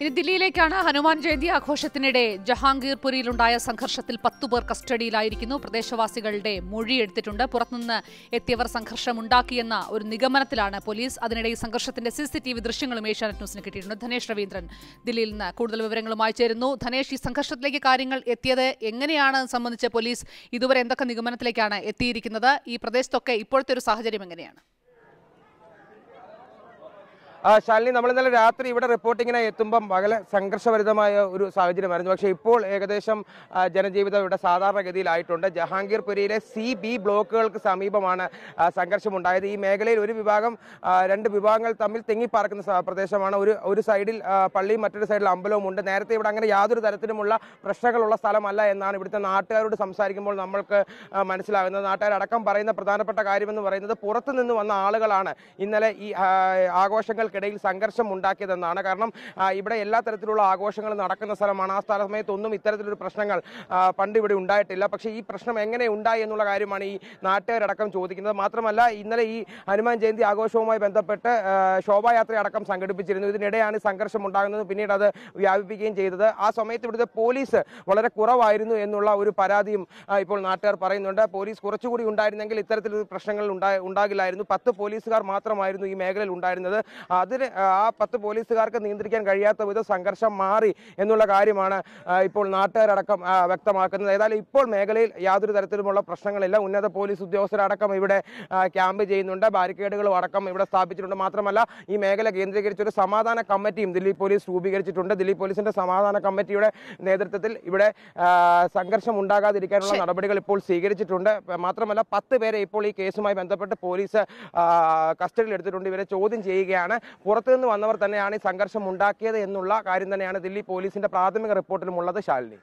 ഇനി ദില്ലിയിലേക്കാണ് ഹനുമാൻ ജയന്തി ആഘോഷത്തിനിടെ ജഹാംഗീർപുരിയിലുണ്ടായ സംഘർഷത്തിൽ പത്തുപേർ കസ്റ്റഡിയിലായിരിക്കുന്നു പ്രദേശവാസികളുടെ മൊഴിയെടുത്തിട്ടുണ്ട് പുറത്തുനിന്ന് എത്തിയവർ സംഘർഷമുണ്ടാക്കിയെന്ന ഒരു നിഗമനത്തിലാണ് പോലീസ് അതിനിടെ ഈ സംഘർഷത്തിന്റെ സിസിടിവി ദൃശ്യങ്ങളും ഏഷ്യാനെറ്റ് ന്യൂസിന് കിട്ടിയിട്ടുണ്ട് ധനേഷ് രവീന്ദ്രൻ ദില്ലിയിൽ നിന്ന് കൂടുതൽ വിവരങ്ങളുമായി ചേരുന്നു ധനേഷ് ഈ സംഘർഷത്തിലേക്ക് കാര്യങ്ങൾ എത്തിയത് എങ്ങനെയാണ് സംബന്ധിച്ച് പോലീസ് ഇതുവരെ എന്തൊക്കെ നിഗമനത്തിലേക്കാണ് എത്തിയിരിക്കുന്നത് ഈ പ്രദേശത്തൊക്കെ ഇപ്പോഴത്തെ ഒരു സാഹചര്യം എങ്ങനെയാണ് ശാലിനി നമ്മൾ ഇന്നലെ രാത്രി ഇവിടെ റിപ്പോർട്ടിങ്ങിനായി എത്തുമ്പം വളരെ സംഘർഷഭരിതമായ ഒരു സാഹചര്യമായിരുന്നു പക്ഷേ ഇപ്പോൾ ഏകദേശം ജനജീവിതം ഇവിടെ സാധാരണഗതിയിലായിട്ടുണ്ട് ജഹാംഗീർപുരിയിലെ സി ബി ബ്ലോക്കുകൾക്ക് സമീപമാണ് സംഘർഷമുണ്ടായത് ഈ മേഖലയിൽ ഒരു വിഭാഗം രണ്ട് വിഭാഗങ്ങൾ തമ്മിൽ തെങ്ങിപ്പാർക്കുന്ന പ്രദേശമാണ് ഒരു ഒരു സൈഡിൽ പള്ളിയും മറ്റൊരു സൈഡിൽ അമ്പലവും ഉണ്ട് നേരത്തെ ഇവിടെ അങ്ങനെ യാതൊരു തരത്തിലുമുള്ള പ്രശ്നങ്ങളുള്ള സ്ഥലമല്ല എന്നാണ് ഇവിടുത്തെ നാട്ടുകാരോട് സംസാരിക്കുമ്പോൾ നമ്മൾക്ക് മനസ്സിലാകുന്നത് നാട്ടുകാരടക്കം പറയുന്ന പ്രധാനപ്പെട്ട കാര്യമെന്ന് പറയുന്നത് പുറത്തുനിന്ന് വന്ന ആളുകളാണ് ഇന്നലെ ഈ ആഘോഷങ്ങൾക്ക് ആളുകൾക്കിടയിൽ സംഘർഷം ഉണ്ടാക്കിയതെന്നാണ് കാരണം ഇവിടെ എല്ലാ തരത്തിലുള്ള ആഘോഷങ്ങൾ നടക്കുന്ന സ്ഥലമാണ് ആ സ്ഥല സമയത്തൊന്നും ഇത്തരത്തിലൊരു പ്രശ്നങ്ങൾ പണ്ട് ഇവിടെ ഉണ്ടായിട്ടില്ല പക്ഷേ ഈ പ്രശ്നം എങ്ങനെ ഉണ്ടായി എന്നുള്ള കാര്യമാണ് ഈ നാട്ടുകാരടക്കം ചോദിക്കുന്നത് മാത്രമല്ല ഇന്നലെ ഈ ഹനുമാൻ ജയന്തി ആഘോഷവുമായി ബന്ധപ്പെട്ട് ശോഭായാത്രയടക്കം സംഘടിപ്പിച്ചിരുന്നു ഇതിനിടെയാണ് സംഘർഷം ഉണ്ടാകുന്നത് പിന്നീട് അത് വ്യാപിപ്പിക്കുകയും ചെയ്തത് ആ സമയത്ത് ഇവിടുത്തെ പോലീസ് വളരെ കുറവായിരുന്നു എന്നുള്ള ഒരു പരാതിയും ഇപ്പോൾ നാട്ടുകാർ പറയുന്നുണ്ട് പോലീസ് കുറച്ചുകൂടി ഉണ്ടായിരുന്നെങ്കിൽ ഇത്തരത്തിലൊരു പ്രശ്നങ്ങൾ ഉണ്ടാകില്ലായിരുന്നു പത്ത് പോലീസുകാർ മാത്രമായിരുന്നു ഈ മേഖലയിൽ ഉണ്ടായിരുന്നത് അതിന് ആ പത്ത് പോലീസുകാർക്ക് നിയന്ത്രിക്കാൻ കഴിയാത്ത വിധം സംഘർഷം മാറി എന്നുള്ള കാര്യമാണ് ഇപ്പോൾ നാട്ടുകാരടക്കം വ്യക്തമാക്കുന്നത് ഏതായാലും ഇപ്പോൾ മേഖലയിൽ യാതൊരു തരത്തിലുമുള്ള പ്രശ്നങ്ങളില്ല ഉന്നത പോലീസ് ഉദ്യോഗസ്ഥരടക്കം ഇവിടെ ക്യാമ്പ് ചെയ്യുന്നുണ്ട് ബാരിക്കേഡുകളും അടക്കം ഇവിടെ സ്ഥാപിച്ചിട്ടുണ്ട് മാത്രമല്ല ഈ മേഖല കേന്ദ്രീകരിച്ച് ഒരു സമാധാന കമ്മിറ്റിയും ദില്ലി പോലീസ് രൂപീകരിച്ചിട്ടുണ്ട് ദില്ലി പോലീസിന്റെ സമാധാന കമ്മിറ്റിയുടെ നേതൃത്വത്തിൽ ഇവിടെ സംഘർഷം ഉണ്ടാകാതിരിക്കാനുള്ള നടപടികൾ ഇപ്പോൾ സ്വീകരിച്ചിട്ടുണ്ട് മാത്രമല്ല പത്ത് പേരെ ഇപ്പോൾ ഈ കേസുമായി ബന്ധപ്പെട്ട് പോലീസ് കസ്റ്റഡിയിൽ എടുത്തിട്ടുണ്ട് ഇവരെ ചോദ്യം ചെയ്യുകയാണ് പുറത്തുനിന്ന് വന്നവർ തന്നെയാണ് ഈ സംഘർഷം ഉണ്ടാക്കിയത് എന്നുള്ള കാര്യം തന്നെയാണ് ദില്ലി പോലീസിന്റെ പ്രാഥമിക റിപ്പോർട്ടിലുമുള്ളത് ശാലിനി